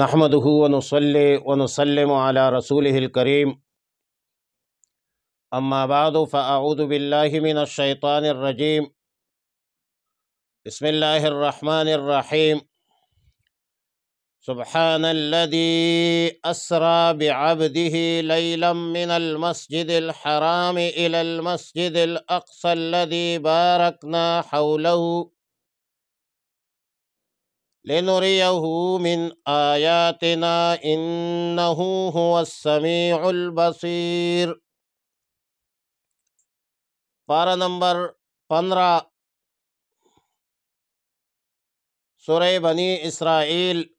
نحمده ونصلي ونسلم على رسوله الكريم أما بعد فأعوذ بالله من الشيطان الرجيم بسم الله الرحمن الرحيم سبحان الذي أسرى بعبده ليلا من المسجد الحرام إلى المسجد الأقصى الذي باركنا حوله لنريه من آياتنا إنه هو السميع البصير بارا نمبر پندرا سورة بني إسرائيل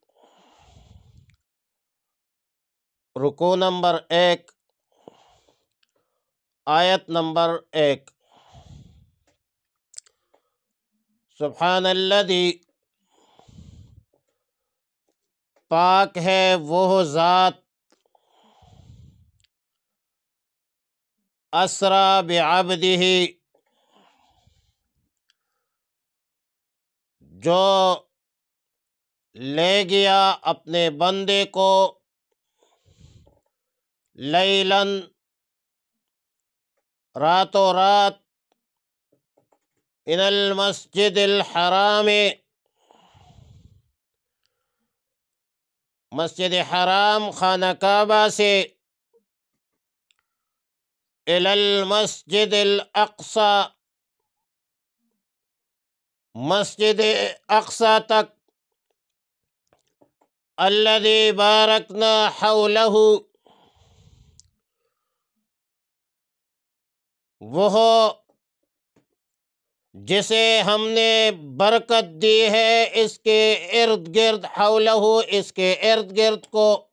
ركو نمبر ایک آیت نمبر ایک سبحان الذي پاک ہے وہ ذات اسرا بعبده جو لے گیا اپنے بندے کو رات و رات ان المسجد الحرام مسجد حرام خانہ کعبہ سے مسجد اقسا تک اللہ بارکنا حوله وہ جسے ہم نے برکت دی ہے اس کے ارد گرد حولہو اس کے ارد گرد کو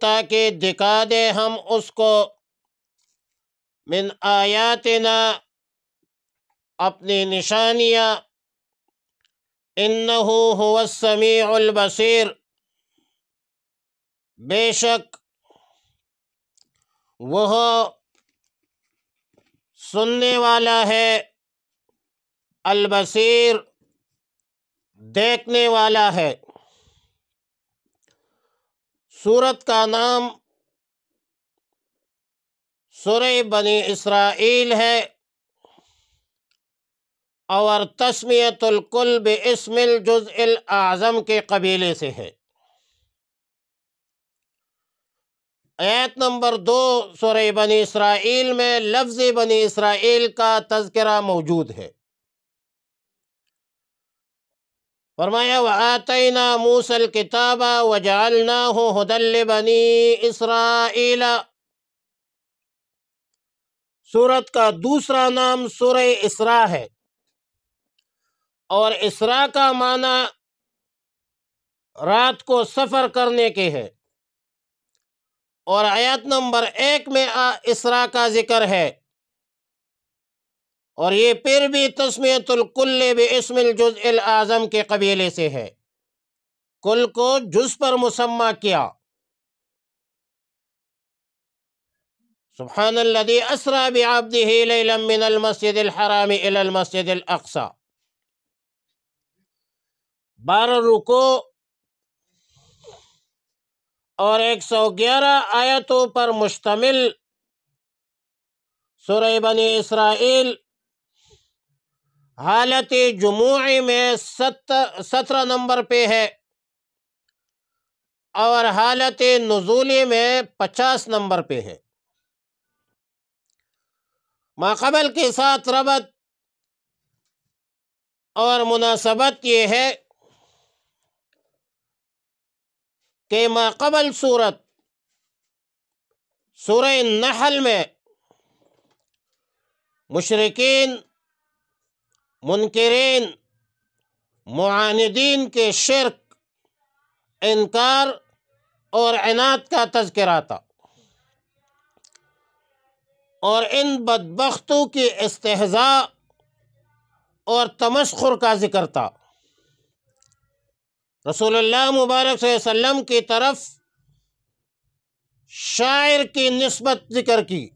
تاکہ دکھا دے ہم اس کو من آیاتنا اپنی نشانیاں ہوا السمیع البصیر بے شک وہ سننے والا ہے البصیر دیکھنے والا ہے سورت کا نام سورہ بنی اسرائیل ہے اور تسمیت القلب اسم الجزء العظم کے قبیلے سے ہے آیت نمبر دو سورہ بنی اسرائیل میں لفظ بنی اسرائیل کا تذکرہ موجود ہے فرمایا إِسْرَائِيلَ سورت کا دوسرا نام سورہ اسرا ہے اور اسرا کا معنی رات کو سفر کرنے کے ہے اور آیت نمبر ایک میں اسرا کا ذکر ہے اور یہ پھر بھی تسمیت الکل بھی اسم الجز العظم کے قبیلے سے ہے کل کو جز پر مسمہ کیا سبحان اللہ اسرا بعبده لیلا من المسجد الحرام الى المسجد الاقصى بار رکو اور ایک سو گیارہ آیتوں پر مشتمل سورہ بنی اسرائیل حالت جموعی میں سترہ نمبر پہ ہے اور حالت نزولی میں پچاس نمبر پہ ہے ماقبل کے ساتھ ربط اور مناسبت یہ ہے کہ ماقبل صورت سورہ نحل میں مشرقین منکرین معاندین کے شرک انکار اور عناد کا تھا اور ان بدبختوں کی استحضاء اور تمشخر کا ذکر تھا رسول اللہ مبارک صلی اللہ علیہ وسلم کی طرف شاعر کی نسبت ذکر کی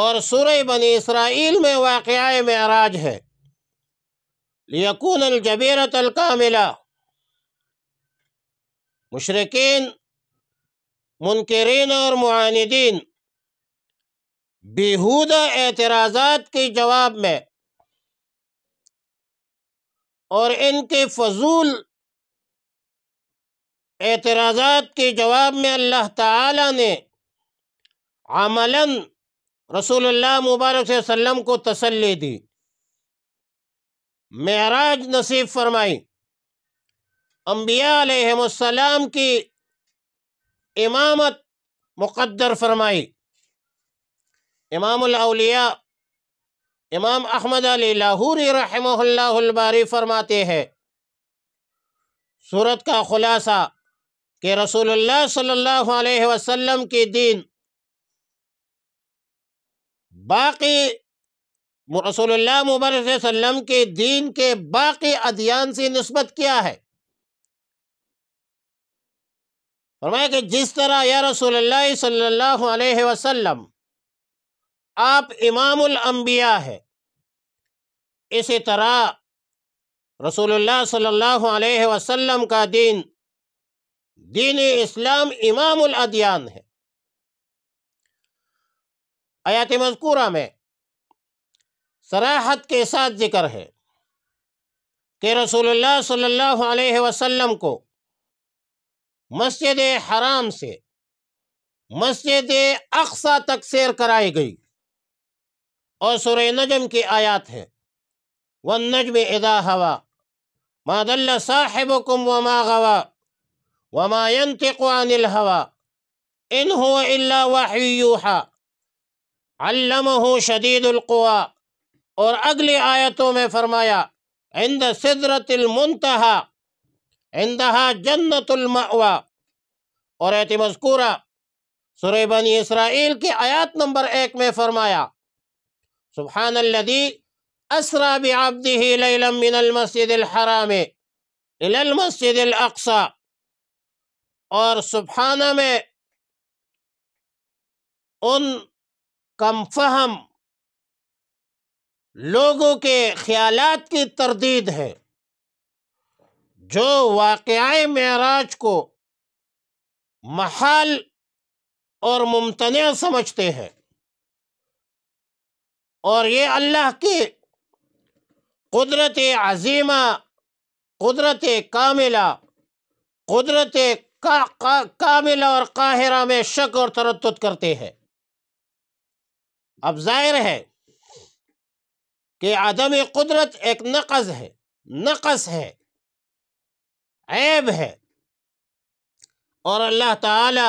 اور سورہ بنی اسرائیل میں واقعہ میں ہے لِيَكُونَ الجبیرت القا مشرقین منکرین اور معاندین بیہودہ اعتراضات کے جواب میں اور ان کے فضول اعتراضات کے جواب میں اللہ تعالی نے عملاً رسول اللہ مبارک صلی اللہ علیہ وسلم کو تسلی دی معراج نصیب فرمائی انبیاء علیہم السلام کی امامت مقدر فرمائی امام الاولیاء امام احمد علی لاہوری رحمہ اللہ الباری فرماتے ہیں صورت کا خلاصہ کہ رسول اللہ صلی اللہ علیہ وسلم کی دین باقی رسول اللہ صلی اللہ علیہ وسلم کے دین کے باقی ادیان سے نسبت کیا ہے فرمایا کہ جس طرح یا رسول اللہ صلی اللہ علیہ وسلم آپ امام الانبیاء ہے اسی طرح رسول اللہ صلی اللہ علیہ وسلم کا دین دین اسلام امام الادیان ہے آیات مذکورہ میں سراحت کے ساتھ ذکر ہے کہ رسول اللہ صلی اللہ علیہ وسلم کو مسجد حرام سے مسجد اقسا تک سیر کرائی گئی اور سورہ نجم کی آیات ہیں والنجم اذا ہوا ما دل صاحبكم وما غوا وما ينطق عن الهوى ان هو الا وحي يوحى علمه شدید القوا اور اگلی آیتوں میں فرمایا عند اند سدرت المنت جنت المأوى اور ایت مذکورہ سورہ بنی اسرائیل کی آیات نمبر ایک میں فرمایا سبحان الذي اسرى بعبده ليلا من المسجد الحرام الى المسجد الاقصى اور سبحانہ میں ان کم فہم لوگوں کے خیالات کی تردید ہے جو واقعہ معراج کو محال اور ممتنع سمجھتے ہیں اور یہ اللہ کی قدرت عظیمہ قدرت کاملہ قدرت کاملہ اور قاہرہ میں شک اور تردد کرتے ہیں اب ظاہر ہے کہ عدم قدرت ایک نقص ہے نقص ہے عیب ہے اور اللہ تعالی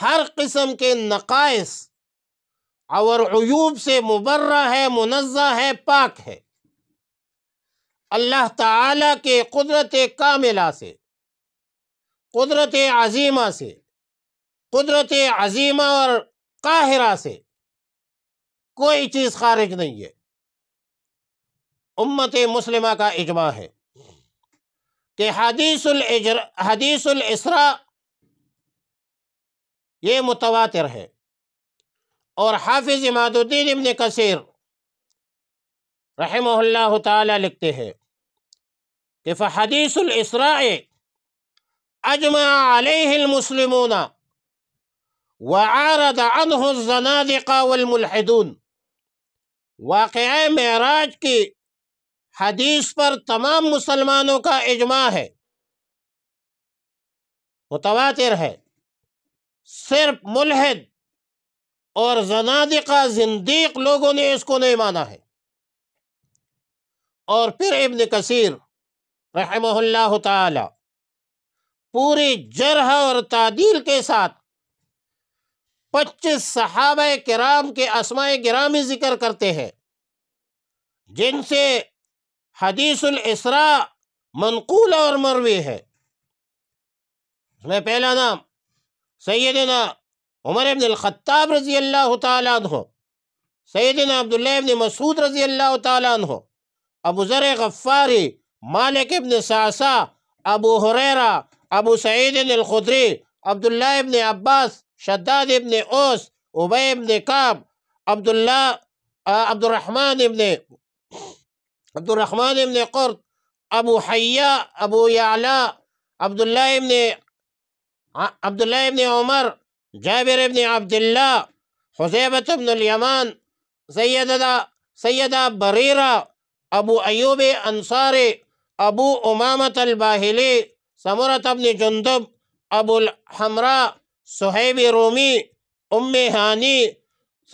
ہر قسم کے نقائص اور عیوب سے مبرہ ہے منزہ ہے پاک ہے اللہ تعالیٰ کے قدرت کاملہ سے قدرت عظیمہ سے قدرت عظیمہ اور قاہرہ سے کوئی چیز خارج نہیں ہے امت مسلمہ کا اجماع ہے کہ حدیث حدیث الاسرا یہ متواتر ہے اور حافظ اماد الدین ابن کثیر رحمہ اللہ تعالی لکھتے ہیں کہ فحدیث الاسراء اجمع علیہ المسلمون عنہ والملحدون واقعہ معراج کی حدیث پر تمام مسلمانوں کا اجماع ہے متواتر ہے صرف ملحد اور زنادقہ زندیق لوگوں نے اس کو نہیں مانا ہے اور پھر ابن کثیر رحمہ اللہ تعالی پوری جرح اور تعدیل کے ساتھ پچیس صحابہ کرام کے اسماع گرامی ذکر کرتے ہیں جن سے حدیث الاسراء منقول اور مروی ہے اس میں پہلا نام سیدنا عمر ابن الخطاب رضی اللہ تعالیٰ عنہ سیدنا عبداللہ ابن مسعود رضی اللہ تعالیٰ عنہ ابو ذر غفاری مالک ابن ساسا ابو حریرہ ابو سعید الخدری عبداللہ ابن عباس شداد ابن اوس عبی ابن کعب عبداللہ عبدالرحمٰن ابن عبدالرحمان ابن قرط ابو حیا ابو یعلا عبداللہ ابن عبداللہ ابنِ عمر جابر ابن عبداللہ اللہ ابن الیمان سیدہ سیدہ بریرہ ابو ایوب انصار ابو امامت الباہلی ثمرت ابن جندب ابو الحمراء سحیب رومی ام ہانی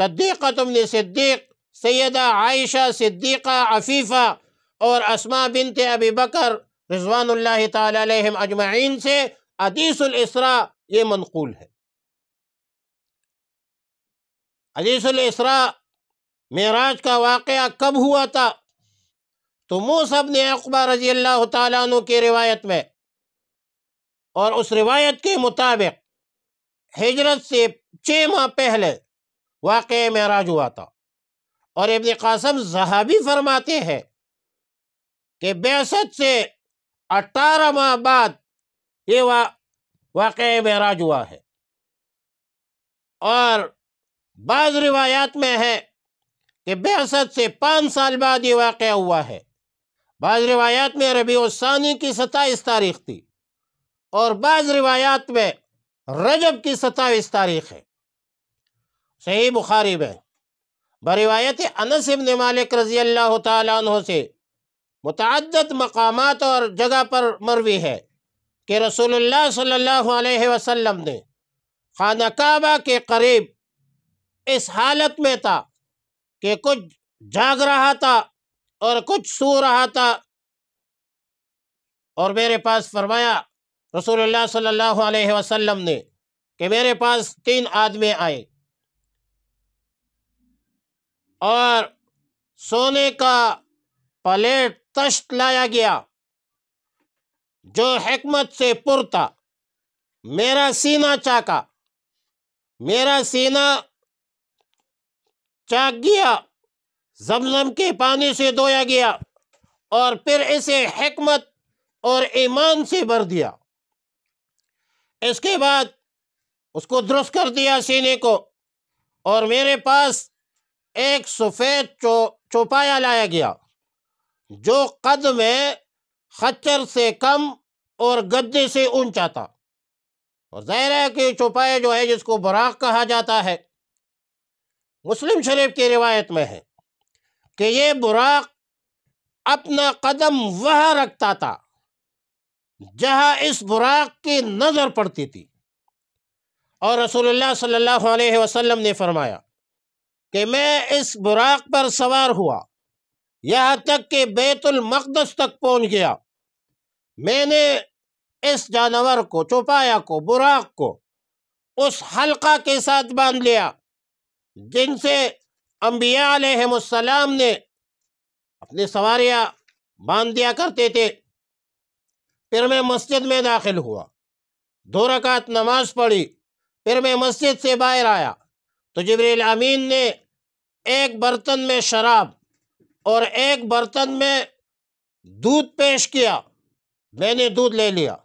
ابن صدیق سیدہ عائشہ صدیقہ عفیفہ اور اسما بنت ابی بکر رضوان اللہ تعالیٰ علیہم اجمعین سے عدیث الاصرہ یہ منقول ہے حدیث الاسراء معراج کا واقعہ کب ہوا تھا تو بن اقبہ رضی اللہ تعالیٰ عنہ کی روایت میں اور اس روایت کے مطابق ہجرت سے چھ ماہ پہلے واقعہ معراج ہوا تھا اور ابن قاسم زہابی فرماتے ہیں کہ بیست سے اٹھارہ ماہ بعد یہ واقعہ معراج ہوا ہے اور بعض روایات میں ہے کہ حسد سے پانچ سال بعد یہ واقعہ ہوا ہے بعض روایات میں ربیع الثانی کی ستائیس تاریخ تھی اور بعض روایات میں رجب کی ستائیس تاریخ ہے صحیح بخاری میں بروایت انس ابن مالک رضی اللہ تعالیٰ عنہ سے متعدد مقامات اور جگہ پر مروی ہے کہ رسول اللہ صلی اللہ علیہ وسلم نے خانہ کعبہ کے قریب اس حالت میں تھا کہ کچھ جاگ رہا تھا اور کچھ سو رہا تھا اور میرے پاس فرمایا رسول اللہ صلی اللہ علیہ وسلم نے کہ میرے پاس تین آدمی آئے اور سونے کا پلیٹ تشت لایا گیا جو حکمت سے پرتا تھا میرا سینہ چاکا میرا سینہ چاک گیا زمزم کے پانی سے دھویا گیا اور پھر اسے حکمت اور ایمان سے بھر دیا اس کے بعد اس کو درست کر دیا سینے کو اور میرے پاس ایک سفید چوپایا لایا گیا جو قد میں خچر سے کم اور گدے سے اونچا تھا اور ہے کہ چوپایا جو ہے جس کو براق کہا جاتا ہے مسلم شریف کی روایت میں ہے کہ یہ براق اپنا قدم وہ رکھتا تھا جہاں اس براق کی نظر پڑتی تھی اور رسول اللہ صلی اللہ علیہ وسلم نے فرمایا کہ میں اس براق پر سوار ہوا یہاں تک کہ بیت المقدس تک پہنچ گیا میں نے اس جانور کو چوپایا کو براق کو اس حلقہ کے ساتھ باندھ لیا جن سے انبیاء علیہم السلام نے اپنے سواریاں باندھ دیا کرتے تھے پھر میں مسجد میں داخل ہوا دو رکعت نماز پڑھی پھر میں مسجد سے باہر آیا تو جبریل امین نے ایک برتن میں شراب اور ایک برتن میں دودھ پیش کیا میں نے دودھ لے لیا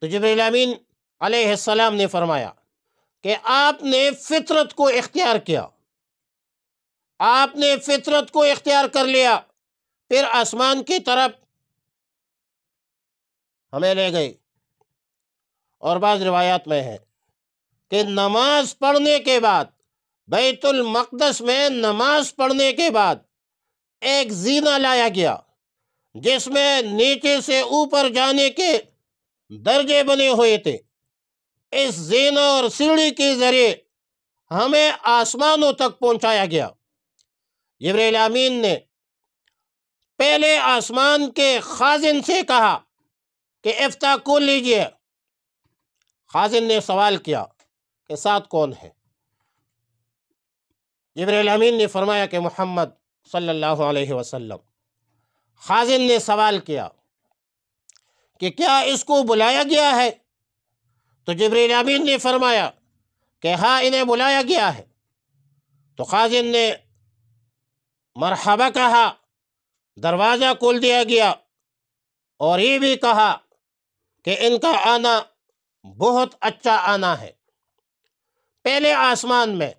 تو جبریل امین علیہ السلام نے فرمایا کہ آپ نے فطرت کو اختیار کیا آپ نے فطرت کو اختیار کر لیا پھر آسمان کی طرف ہمیں لے گئی اور بعض روایات میں ہے کہ نماز پڑھنے کے بعد بیت المقدس میں نماز پڑھنے کے بعد ایک زینہ لایا گیا جس میں نیچے سے اوپر جانے کے درجے بنے ہوئے تھے اس زینہ اور سیڑھی کے ذریعے ہمیں آسمانوں تک پہنچایا گیا جبریل نے پہلے آسمان کے خازن سے کہا کہ افتاح کون لیجئے خازن نے سوال کیا کہ ساتھ کون ہے جبریل نے فرمایا کہ محمد صلی اللہ علیہ وسلم خازن نے سوال کیا کہ کیا اس کو بلایا گیا ہے تو جبریل امین نے فرمایا کہ ہاں انہیں بلایا گیا ہے تو خازن نے مرحبہ کہا دروازہ کھول دیا گیا اور یہ بھی کہا کہ ان کا آنا بہت اچھا آنا ہے پہلے آسمان میں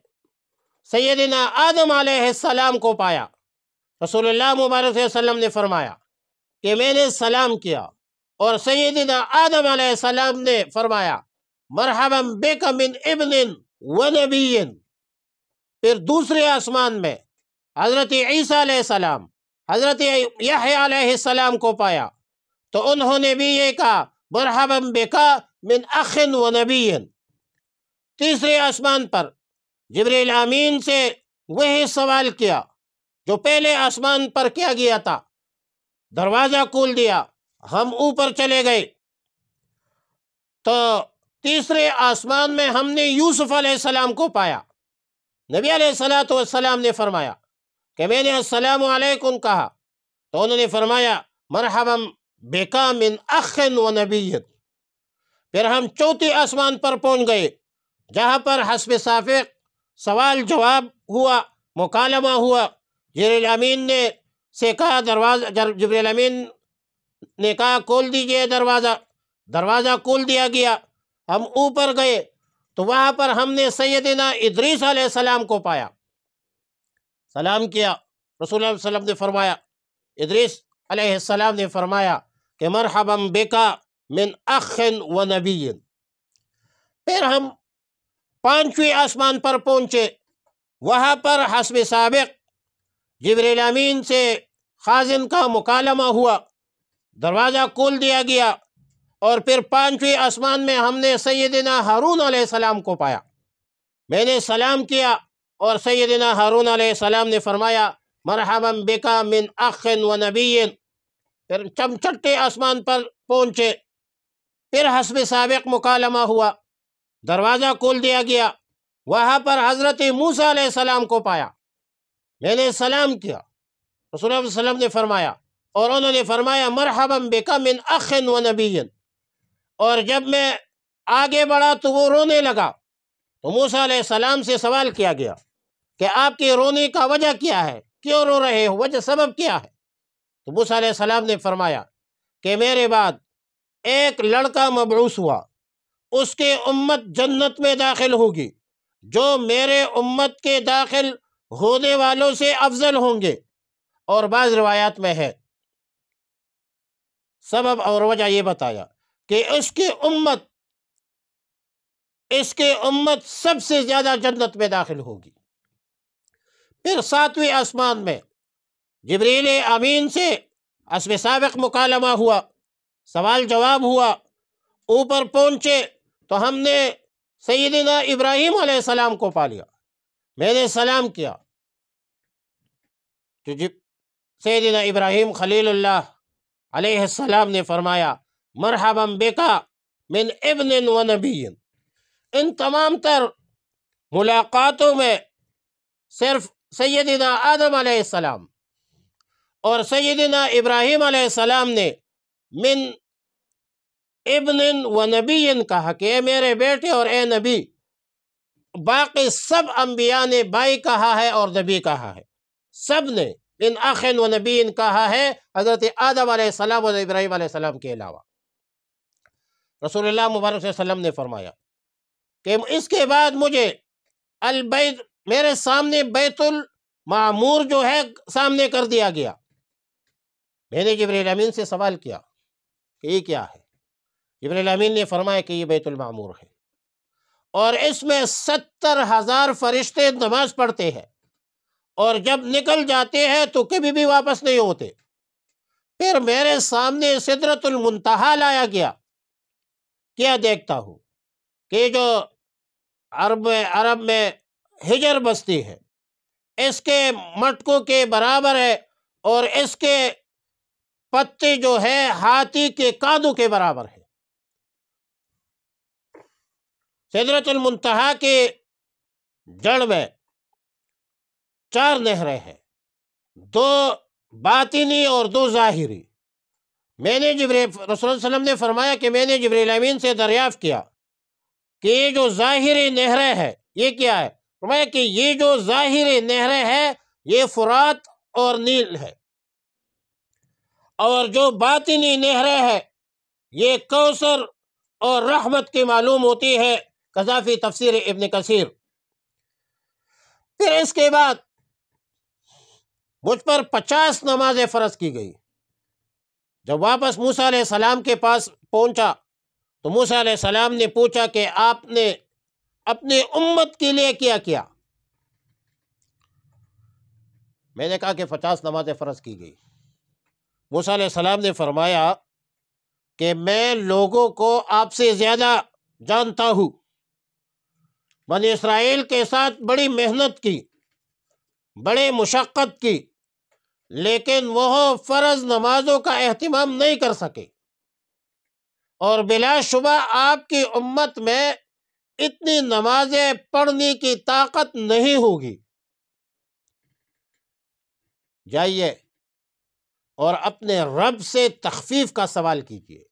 سیدنا آدم علیہ السلام کو پایا رسول اللہ مبارک علیہ وسلم نے فرمایا کہ میں نے سلام کیا اور سیدنا آدم علیہ السلام نے فرمایا مرحبا بیکا من ابن و نبی پھر دوسرے آسمان میں حضرت عیسیٰ علیہ السلام حضرت یحیٰ علیہ السلام کو پایا تو انہوں نے بھی یہ کہا مرحبا بیکا من اخ و نبی تیسرے آسمان پر جبریل آمین سے وہی سوال کیا جو پہلے آسمان پر کیا گیا تھا دروازہ کول دیا ہم اوپر چلے گئے تو تیسرے آسمان میں ہم نے یوسف علیہ السلام کو پایا نبی علیہ السلام نے فرمایا کہ میں نے السلام علیکم کہا تو انہوں نے فرمایا مرحبا بکا من اخن و نبیت پھر ہم چوتھی آسمان پر پہنچ گئے جہاں پر حسب صافق سوال جواب ہوا مکالمہ ہوا جبریل امین نے سے کہا دروازہ امین نے کہا کھول دیجئے دروازہ دروازہ کھول دیا گیا ہم اوپر گئے تو وہاں پر ہم نے سیدنا ادریس علیہ السلام کو پایا سلام کیا رسول اللہ علیہ السلام نے فرمایا ادریس علیہ السلام نے فرمایا کہ اخ بیکا نبی پھر ہم پانچویں آسمان پر پہنچے وہاں پر حسب سابق جبریل امین سے خازن کا مکالمہ ہوا دروازہ کھول دیا گیا اور پھر پانچویں آسمان میں ہم نے سیدنا ہارون علیہ السلام کو پایا میں نے سلام کیا اور سیدنا ہارون علیہ السلام نے فرمایا مرحبا بکا من اخ و نبی پھر چمچٹے آسمان پر پہنچے پھر حسب سابق مکالمہ ہوا دروازہ کھول دیا گیا وہاں پر حضرت موسیٰ علیہ السلام کو پایا میں نے سلام کیا رسول اللہ علیہ السلام نے فرمایا اور انہوں نے فرمایا مرحبا بکا من اخ و نبی اور جب میں آگے بڑھا تو وہ رونے لگا تو موسیٰ علیہ السلام سے سوال کیا گیا کہ آپ کے رونے کا وجہ کیا ہے کیوں رو رہے ہو وجہ سبب کیا ہے تو موسیٰ علیہ السلام نے فرمایا کہ میرے بعد ایک لڑکا مبعوث ہوا اس کے امت جنت میں داخل ہوگی جو میرے امت کے داخل ہونے والوں سے افضل ہوں گے اور بعض روایات میں ہے سبب اور وجہ یہ بتایا کہ اس کی امت اس کے امت سب سے زیادہ جنت میں داخل ہوگی پھر ساتویں آسمان میں جبریل امین سے اسم سابق مکالمہ ہوا سوال جواب ہوا اوپر پہنچے تو ہم نے سیدنا ابراہیم علیہ السلام کو پا لیا میں نے سلام کیا تو جب سیدنا ابراہیم خلیل اللہ علیہ السلام نے فرمایا مرحبا من ابن و ابنبین ان تمام تر ملاقاتوں میں صرف سیدنا آدم علیہ السلام اور سیدنا ابراہیم علیہ السلام نے من ابن و نبی کہا کہ اے میرے بیٹے اور اے نبی باقی سب انبیاء نے بائی کہا ہے اور نبی کہا ہے سب نے من اخن و نبی کہا ہے حضرت آدم علیہ السلام اور ابراہیم علیہ السلام کے علاوہ رسول اللہ مبارک صلی اللہ علیہ وسلم نے فرمایا کہ اس کے بعد مجھے میرے سامنے بیت المعمور جو ہے سامنے کر دیا گیا میں نے جبریل امین سے سوال کیا کہ یہ کیا ہے جبریل امین نے فرمایا کہ یہ بیت المعمور ہے اور اس میں ستر ہزار فرشتے نماز پڑھتے ہیں اور جب نکل جاتے ہیں تو کبھی بھی واپس نہیں ہوتے پھر میرے سامنے سدرت المنتحہ لایا گیا کیا دیکھتا ہوں کہ جو عرب میں ہجر بستی ہے اس کے مٹکوں کے برابر ہے اور اس کے پتے جو ہے ہاتھی کے کادو کے برابر ہے سدرت المنتہا کے جڑ میں چار نہریں ہیں دو باطنی اور دو ظاہری میں نے جبر رسول اللہ علیہ وسلم نے فرمایا کہ میں نے جبریل امین سے دریافت کیا کہ یہ جو ظاہر نہرہ ہے یہ کیا ہے فرمایا کہ یہ جو ظاہر نہرہ ہے یہ فرات اور نیل ہے اور جو باطنی نہرہ ہے یہ کوثر اور رحمت کی معلوم ہوتی ہے تفسیر ابن کثیر پھر اس کے بعد مجھ پر پچاس نمازیں فرض کی گئی جب واپس موسا علیہ السلام کے پاس پہنچا تو موسا علیہ السلام نے پوچھا کہ آپ نے اپنے امت کے لیے کیا کیا میں نے کہا کہ پچاس نمازیں فرض کی گئی موسیٰ علیہ السلام نے فرمایا کہ میں لوگوں کو آپ سے زیادہ جانتا ہوں بن اسرائیل کے ساتھ بڑی محنت کی بڑے مشقت کی لیکن وہ فرض نمازوں کا اہتمام نہیں کر سکے اور بلا شبہ آپ کی امت میں اتنی نمازیں پڑھنے کی طاقت نہیں ہوگی جائیے اور اپنے رب سے تخفیف کا سوال کیجیے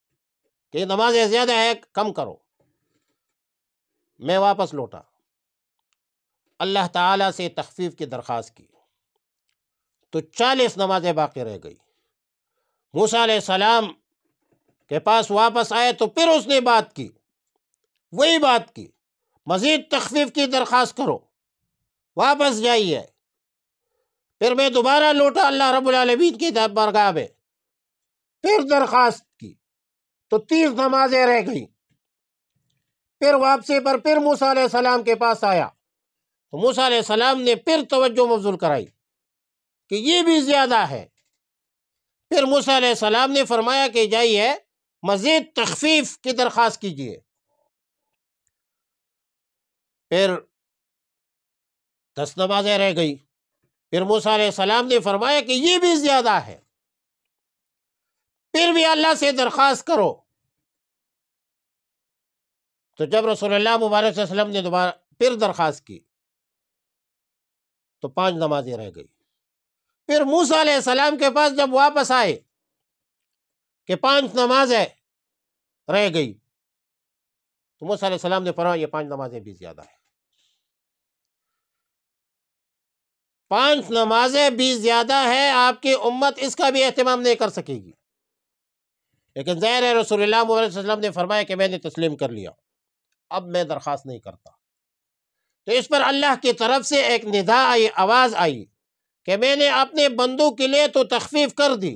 کہ نمازیں زیادہ ہے کم کرو میں واپس لوٹا اللہ تعالیٰ سے تخفیف کی درخواست کی تو چالیس نمازیں باقی رہ گئی موسیٰ علیہ السلام کے پاس واپس آئے تو پھر اس نے بات کی وہی بات کی مزید تخفیف کی درخواست کرو واپس جائیے پھر میں دوبارہ لوٹا اللہ رب العالمین کی برگاہ پھر درخواست کی تو تیس نمازیں رہ گئی پھر واپسی پر پھر موسیٰ علیہ السلام کے پاس آیا تو موسیٰ علیہ السلام نے پھر توجہ مفضول کرائی کہ یہ بھی زیادہ ہے پھر موسیٰ علیہ السلام نے فرمایا کہ جائیے مزید تخفیف کی درخواست کیجیے پھر دس نمازیں رہ گئی پھر موسیٰ علیہ السلام نے فرمایا کہ یہ بھی زیادہ ہے پھر بھی اللہ سے درخواست کرو تو جب رسول اللہ مبارک صلی اللہ علیہ وسلم نے دوبارہ پھر درخواست کی تو پانچ نمازیں رہ گئی پھر موسیٰ علیہ السلام کے پاس جب واپس آئے کہ پانچ نمازیں رہ گئی تو موسیٰ علیہ السلام نے فرمایا یہ پانچ نمازیں بھی زیادہ ہیں پانچ نمازیں بھی زیادہ ہے آپ کی امت اس کا بھی اہتمام نہیں کر سکے گی لیکن ہے رسول اللہ علیہ السلام نے فرمایا کہ میں نے تسلیم کر لیا اب میں درخواست نہیں کرتا تو اس پر اللہ کی طرف سے ایک ندا آئی آواز آئی کہ میں نے اپنے بندوں کے لیے تو تخفیف کر دی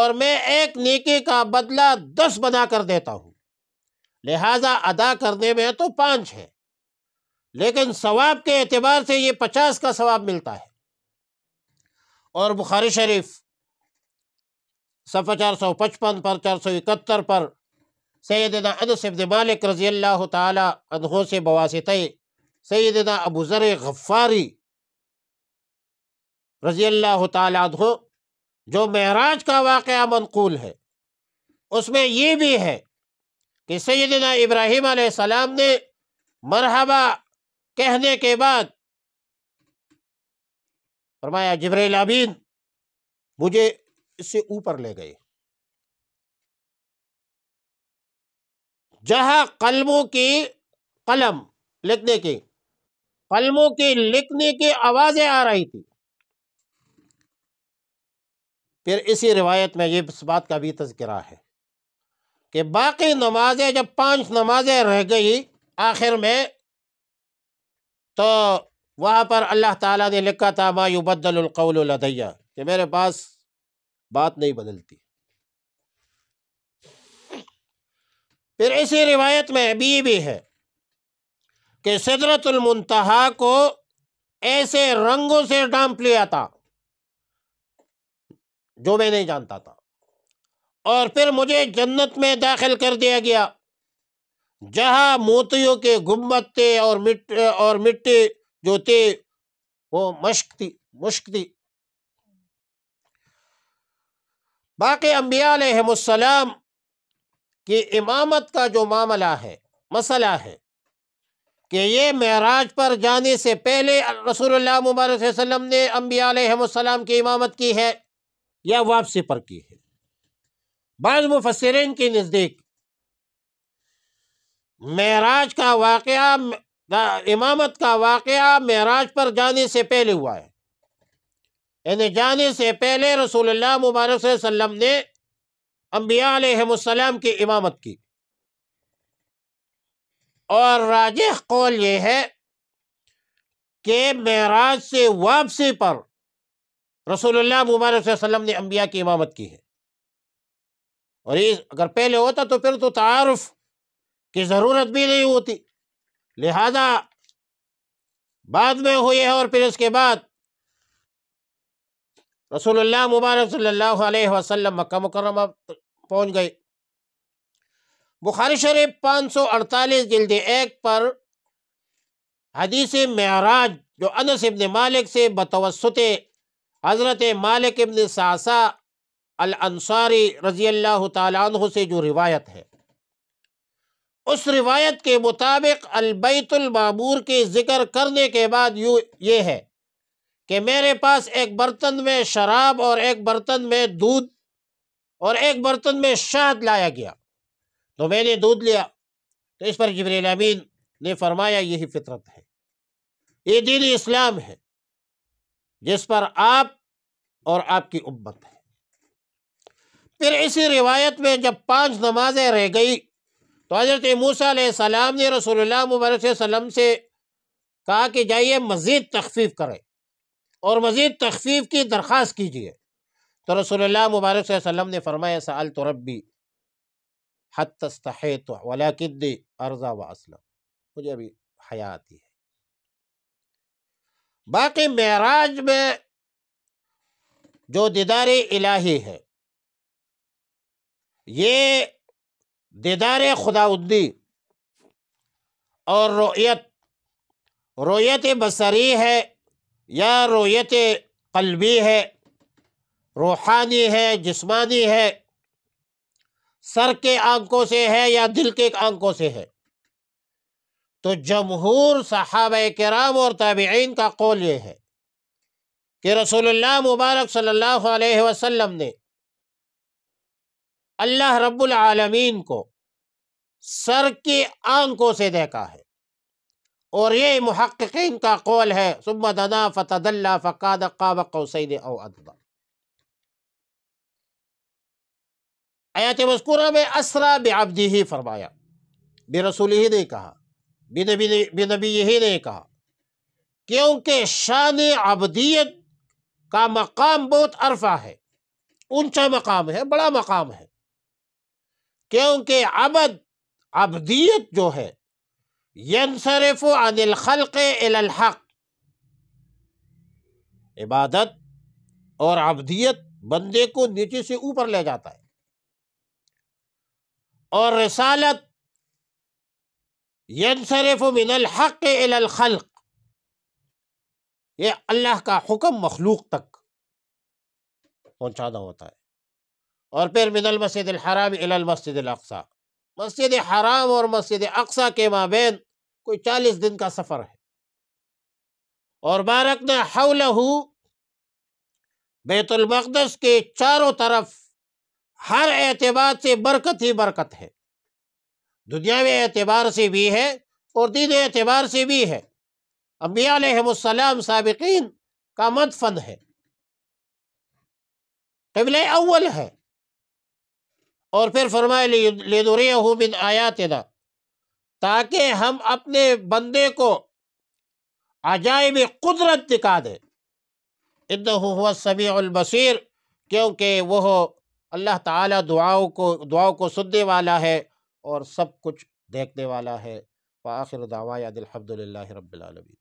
اور میں ایک نیکی کا بدلہ دس بنا کر دیتا ہوں لہٰذا ادا کرنے میں تو پانچ ہے لیکن ثواب کے اعتبار سے یہ پچاس کا ثواب ملتا ہے اور بخاری شریف صفحہ چار سو پچپن پر چار سو اکہتر پر سیدنا ابن مالک رضی اللہ تعالی عنہوں سے بواسطے سیدنا ابو ذر غفاری رضی اللہ تعالیٰ جو معراج کا واقعہ منقول ہے اس میں یہ بھی ہے کہ سیدنا ابراہیم علیہ السلام نے مرحبا کہنے کے بعد فرمایا جبریل امین مجھے اس سے اوپر لے گئے جہاں قلموں کی قلم لکھنے کی قلموں کی لکھنے کی آوازیں آ رہی تھی پھر اسی روایت میں یہ اس بات کا بھی تذکرہ ہے کہ باقی نمازیں جب پانچ نمازیں رہ گئی آخر میں تو وہاں پر اللہ تعالیٰ نے لکھا تھا ما یبدل القول القولیا کہ میرے پاس بات نہیں بدلتی پھر اسی روایت میں ابھی بھی ہے کہ صدرت المنتہا کو ایسے رنگوں سے ڈانپ لیا تھا جو میں نہیں جانتا تھا اور پھر مجھے جنت میں داخل کر دیا گیا جہاں موتیوں کے گمت تھے اور مٹی جو تھے وہ مشک تھی مشک تھی باقی انبیاء علیہ السلام کی امامت کا جو معاملہ ہے مسئلہ ہے کہ یہ معراج پر جانے سے پہلے رسول اللہ مبارک صلی اللہ علیہ وسلم نے انبیاء علیہ السلام کی امامت کی ہے یا واپسی پر کی ہے بعض مفسرین کی نزدیک معراج کا واقعہ امامت کا واقعہ معراج پر جانے سے پہلے ہوا ہے یعنی جانے سے پہلے رسول اللہ مبارک صلی اللہ علیہ وسلم نے انبیاء علیہ السلام کی امامت کی اور راجح قول یہ ہے کہ معراج سے واپسی پر رسول اللہ صلی اللہ علیہ وسلم نے انبیاء کی امامت کی ہے اور اگر پہلے ہوتا تو پھر تو تعارف کی ضرورت بھی نہیں ہوتی لہذا بعد میں ہوئے اس کے بعد رسول اللہ مبارک صلی اللہ علیہ وسلم مکہ مکرمہ پہنچ گئی بخاری شریف پانچ سو اڑتالیس جلد ایک پر حدیث معراج جو انس ابن مالک سے بتوسط حضرت مالک ابن ساسا الانصاری رضی اللہ تعالیٰ عنہ سے جو روایت ہے اس روایت کے مطابق البیت المامور کے ذکر کرنے کے بعد یہ ہے کہ میرے پاس ایک برتن میں شراب اور ایک برتن میں دودھ اور ایک برتن میں شہد لایا گیا تو میں نے دودھ لیا تو اس پر جبریل امین نے فرمایا یہی فطرت ہے یہ دین اسلام ہے جس پر آپ اور آپ کی امت ہے پھر اسی روایت میں جب پانچ نمازیں رہ گئی تو حضرت موسیٰ علیہ السلام نے رسول اللہ علیہ وسلم سے کہا کہ جائیے مزید تخفیف کریں اور مزید تخفیف کی درخواست کیجیے تو رسول اللہ مبارک صلی اللہ علیہ وسلم نے فرمایا سال تو ولیکن دی ارضا و اسلام مجھے ابھی حیاتی ہے باقی معراج میں جو دیدار الہی ہے یہ دیدار خداودی اور رویت رویت بصری ہے یا رویت قلبی ہے روحانی ہے جسمانی ہے سر کے آنکھوں سے ہے یا دل کے آنکھوں سے ہے تو جمہور صحابہ کرام اور تابعین کا قول یہ ہے کہ رسول اللہ مبارک صلی اللہ علیہ وسلم نے اللہ رب العالمین کو سر کی آنکھوں سے دیکھا ہے اور یہ محققین کا قول ہے سبت اللہ مذکورہ میں اسرا بہی فرمایا رسول نہیں کہا بے نبی یہی نے کہا کیونکہ شان ابدیت کا مقام بہت عرفہ ہے اونچا مقام ہے بڑا مقام ہے کیونکہ عبد ابدیت جو ہے ینصرف عن الی الحق عبادت اور ابدیت بندے کو نیچے سے اوپر لے جاتا ہے اور رسالت ینصرف من الحق الی الخلق یہ اللہ کا حکم مخلوق تک پہنچانا ہوتا ہے اور پھر من المسجد الحرام الى المسجد الاقصى مسجد حرام اور مسجد اقصى کے مابین کوئی چالیس دن کا سفر ہے اور بارکنا حولہ بیت المقدس کے چاروں طرف ہر اعتبار سے برکت ہی برکت ہے دنیاوی اعتبار سے بھی ہے اور دین اعتبار سے بھی ہے انبیاء علیہم السلام سابقین کا مدفن ہے قبل اول ہے اور پھر فرمائے من آیاتنا تاکہ ہم اپنے بندے کو عجائب قدرت دکھا دیں انہو ہوا سمیع البصیر کیونکہ وہ اللہ تعالی دعاؤں کو کو سننے والا ہے اور سب کچھ دیکھنے والا ہے وآخر دعوائی عدل الحبد رب العالمین